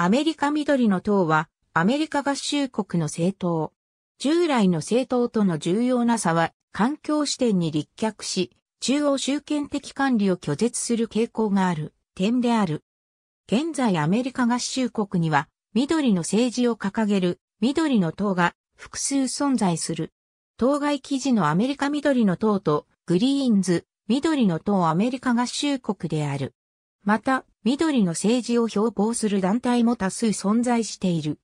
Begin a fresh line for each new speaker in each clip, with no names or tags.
アメリカ緑の党は、アメリカ合衆国の政党。従来の政党との重要な差は、環境視点に立脚し、中央集権的管理を拒絶する傾向がある点である。現在アメリカ合衆国には、緑の政治を掲げる緑の党が複数存在する。当該記事のアメリカ緑の党とグリーンズ緑の党アメリカ合衆国である。また、緑の政治を標榜する団体も多数存在している。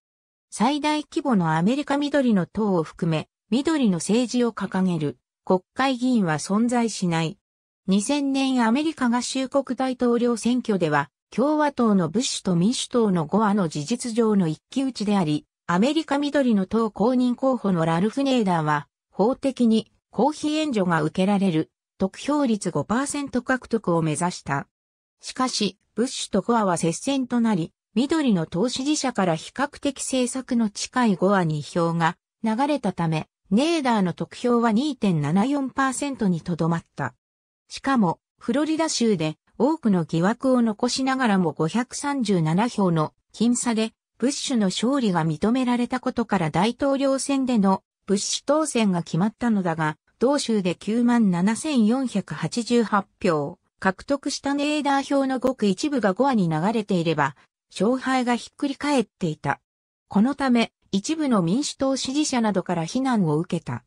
最大規模のアメリカ緑の党を含め、緑の政治を掲げる国会議員は存在しない。2000年アメリカ合衆国大統領選挙では、共和党のブッシュと民主党の5話の事実上の一騎打ちであり、アメリカ緑の党公認候補のラルフ・ネーダーは、法的に公費援助が受けられる、得票率5%獲得を目指した。しかし、ブッシュとゴアは接戦となり、緑の投資自社から比較的政策の近いゴアに票が流れたため、ネーダーの得票は2.74%にとどまった。しかも、フロリダ州で多くの疑惑を残しながらも537票の僅差で、ブッシュの勝利が認められたことから大統領選でのブッシュ当選が決まったのだが、同州で97,488票、獲得したネーダー表のごく一部がゴアに流れていれば、勝敗がひっくり返っていた。このため、一部の民主党支持者などから非難を受けた。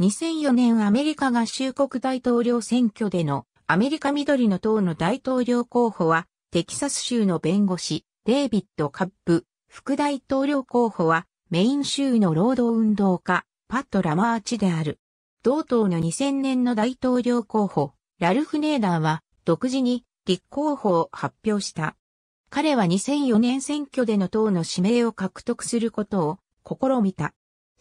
2004年アメリカ合衆国大統領選挙でのアメリカ緑の党の大統領候補は、テキサス州の弁護士、デイビッド・カップ、副大統領候補は、メイン州の労働運動家、パット・ラマーチである。同党の2000年の大統領候補、ラルフ・ネーダーは独自に立候補を発表した。彼は2004年選挙での党の指名を獲得することを試みた。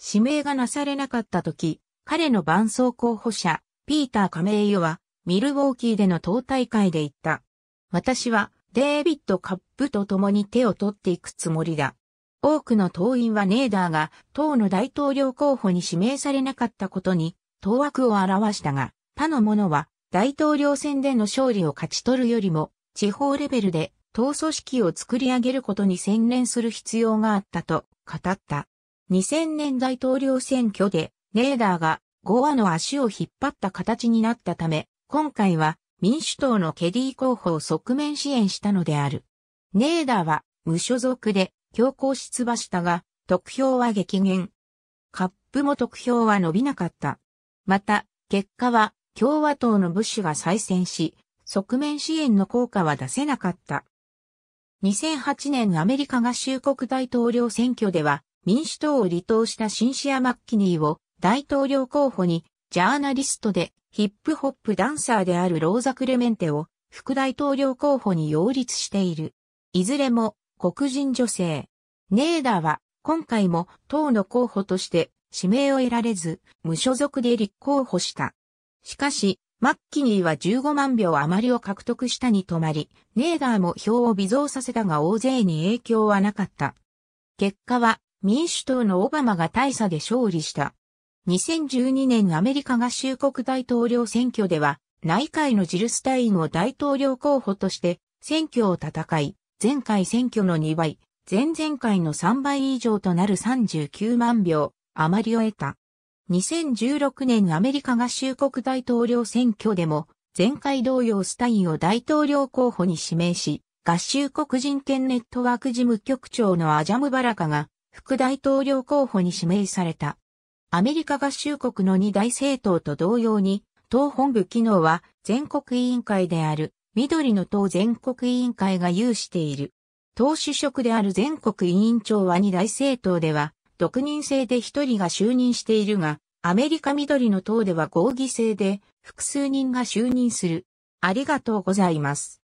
指名がなされなかった時、彼の伴走候補者、ピーター・カメイヨは、ミルウォーキーでの党大会で言った。私は、デービッド・カップと共に手を取っていくつもりだ。多くの党員はネーダーが党の大統領候補に指名されなかったことに、当惑を表したが、他の者は大統領選での勝利を勝ち取るよりも、地方レベルで党組織を作り上げることに専念する必要があったと語った。2000年大統領選挙で、レーダーがゴアの足を引っ張った形になったため、今回は民主党のケディ候補を側面支援したのである。ネーダーは無所属で強行出馬したが、得票は激減。カップも得票は伸びなかった。また、結果は共和党のブッシュが再選し、側面支援の効果は出せなかった。2008年アメリカ合衆国大統領選挙では、民主党を離党したシンシア・マッキニーを大統領候補に、ジャーナリストでヒップホップダンサーであるローザ・クレメンテを副大統領候補に擁立している。いずれも黒人女性。ネーダーは今回も党の候補として指名を得られず、無所属で立候補した。しかし、マッキニーは15万票余りを獲得したに止まり、ネーダーも票を微増させたが大勢に影響はなかった。結果は、民主党のオバマが大差で勝利した。2012年アメリカ合衆国大統領選挙では、内海のジルスタインを大統領候補として選挙を戦い、前回選挙の2倍、前々回の3倍以上となる39万票余りを得た。2016年アメリカ合衆国大統領選挙でも、前回同様スタインを大統領候補に指名し、合衆国人権ネットワーク事務局長のアジャムバラカが副大統領候補に指名された。アメリカ合衆国の二大政党と同様に、党本部機能は全国委員会である緑の党全国委員会が有している。党主職である全国委員長は二大政党では独人制で1人が就任しているが、アメリカ緑の党では合議制で複数人が就任する。ありがとうございます。